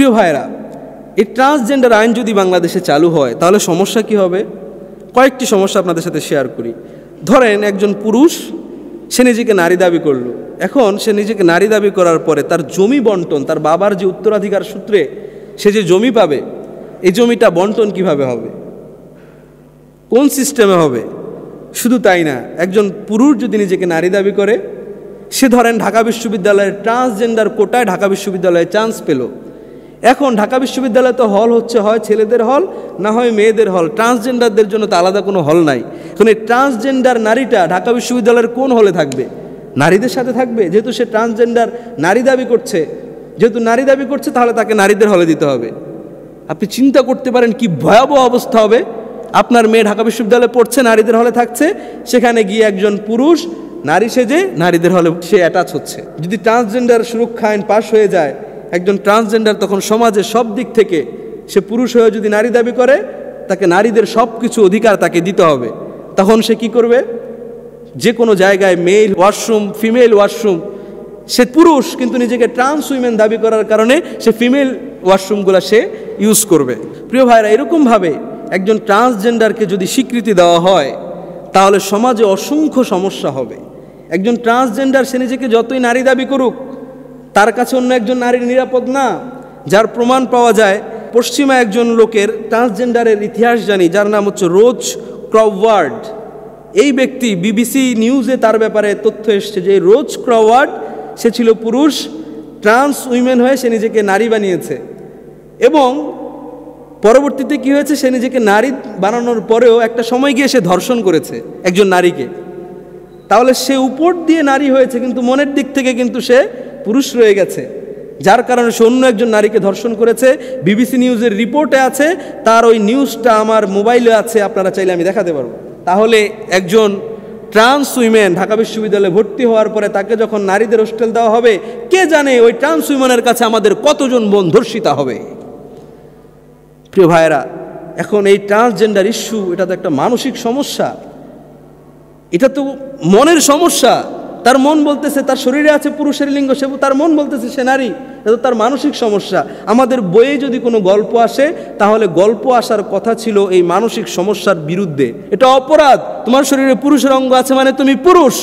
প্রিয় ভাইরা এই ট্রান্সজেন্ডার আইন যদি বাংলাদেশে চালু হয় তাহলে সমস্যা কি হবে কয়েকটি সমস্যা আপনাদের সাথে শেয়ার করি ধরেন একজন পুরুষ সে নিজেকে নারী দাবি করলো এখন সে নিজেকে নারী দাবি করার পরে তার জমি বন্টন তার বাবার যে উত্তরাধিকার সূত্রে সে যে জমি পাবে এই জমিটা বন্টন কিভাবে হবে কোন সিস্টেমে হবে শুধু তাই না একজন পুরুষ যদি নিজেকে নারী দাবি করে সে ধরেন ঢাকা বিশ্ববিদ্যালয়ের ট্রান্সজেন্ডার কোটায় ঢাকা বিশ্ববিদ্যালয়ে চান্স পেল এখন ঢাকা বিশ্ববিদ্যালয়ে তো হল হচ্ছে হয় ছেলেদের হল না হয় মেয়েদের হল ট্রান্সজেন্ডারদের জন্য তো আলাদা কোনো হল নাই এখন এই ট্রান্সজেন্ডার নারীটা ঢাকা বিশ্ববিদ্যালয়ের কোন হলে থাকবে নারীদের সাথে থাকবে যেহেতু সে ট্রান্সজেন্ডার নারী দাবি করছে যেহেতু নারী দাবি করছে তাহলে তাকে নারীদের হলে দিতে হবে আপনি চিন্তা করতে পারেন কি ভয়াবহ অবস্থা হবে আপনার মেয়ে ঢাকা বিশ্ববিদ্যালয়ে পড়ছে নারীদের হলে থাকছে সেখানে গিয়ে একজন পুরুষ নারী সেজে নারীদের হলে সে অ্যাটাচ হচ্ছে যদি ট্রান্সজেন্ডার সুরক্ষা আইন পাশ হয়ে যায় একজন ট্রান্সজেন্ডার তখন সমাজে সব দিক থেকে সে পুরুষ হয়ে যদি নারী দাবি করে তাকে নারীদের সব কিছু অধিকার তাকে দিতে হবে তখন সে কি করবে যে কোনো জায়গায় মেল ওয়াশরুম ফিমেল ওয়াশরুম সে পুরুষ কিন্তু নিজেকে ট্রান্স উইমেন দাবি করার কারণে সে ফিমেল ওয়াশরুমগুলো সে ইউজ করবে প্রিয় ভাইরা এরকমভাবে একজন ট্রান্সজেন্ডারকে যদি স্বীকৃতি দেওয়া হয় তাহলে সমাজে অসংখ্য সমস্যা হবে একজন ট্রান্সজেন্ডার সে নিজেকে যতই নারী দাবি করুক তার কাছে অন্য একজন নারী নিরাপদ না যার প্রমাণ পাওয়া যায় পশ্চিমা একজন লোকের ট্রান্সজেন্ডারের ইতিহাস জানি যার নাম হচ্ছে রোজ ক্রাওয়ার্ড এই ব্যক্তি বিবিসি নিউজে তার ব্যাপারে তথ্য এসছে যে রোজ ক্রাওয়ার্ড সে ছিল পুরুষ ট্রান্স উইমেন হয়ে সে নিজেকে নারী বানিয়েছে এবং পরবর্তীতে কি হয়েছে সে নিজেকে নারী বানানোর পরেও একটা সময় গিয়ে সে ধর্ষণ করেছে একজন নারীকে তাহলে সে উপর দিয়ে নারী হয়েছে কিন্তু মনের দিক থেকে কিন্তু সে পুরুষ রয়ে গেছে যার কারণে সে অন্য একজন নারীকে ধর্ষণ করেছে বিবিসি নিউজের রিপোর্টে আছে তার ওই নিউজটা আমার মোবাইলে আছে আপনারা চাইলে আমি দেখাতে পারবো তাহলে একজন ট্রান্স উইমেন ঢাকা বিশ্ববিদ্যালয়ে ভর্তি হওয়ার পরে তাকে যখন নারীদের হোস্টেল দেওয়া হবে কে জানে ওই ট্রান্স উইমেনের কাছে আমাদের কতজন বোন ধর্ষিতা হবে প্রিয় ভাইরা এখন এই ট্রান্সজেন্ডার ইস্যু এটা তো একটা মানসিক সমস্যা এটা তো মনের সমস্যা তার মন বলতেছে তার শরীরে আছে পুরুষের লিঙ্গ সে তার মন বলতেছে সে নারী এটা তার মানসিক সমস্যা আমাদের বইয়ে যদি কোনো গল্প আসে তাহলে গল্প আসার কথা ছিল এই মানসিক সমস্যার বিরুদ্ধে এটা অপরাধ তোমার শরীরে পুরুষের অঙ্গ আছে মানে তুমি পুরুষ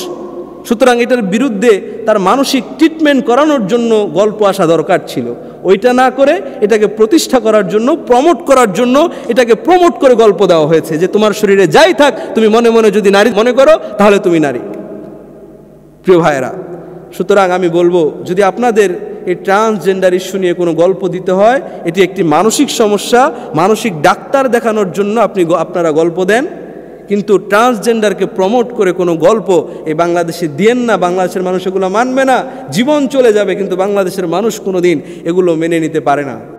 সুতরাং এটার বিরুদ্ধে তার মানসিক ট্রিটমেন্ট করানোর জন্য গল্প আসা দরকার ছিল ওইটা না করে এটাকে প্রতিষ্ঠা করার জন্য প্রমোট করার জন্য এটাকে প্রমোট করে গল্প দেওয়া হয়েছে যে তোমার শরীরে যাই থাক তুমি মনে মনে যদি নারী মনে করো তাহলে তুমি নারী প্রিয় ভাইয়েরা সুতরাং আমি বলবো যদি আপনাদের এই ট্রান্সজেন্ডার ইস্যু নিয়ে কোনো গল্প দিতে হয় এটি একটি মানসিক সমস্যা মানসিক ডাক্তার দেখানোর জন্য আপনি আপনারা গল্প দেন কিন্তু ট্রান্সজেন্ডারকে প্রমোট করে কোনো গল্প এই বাংলাদেশে দিয়েন না বাংলাদেশের মানুষ এগুলো মানবে না জীবন চলে যাবে কিন্তু বাংলাদেশের মানুষ কোনো দিন এগুলো মেনে নিতে পারে না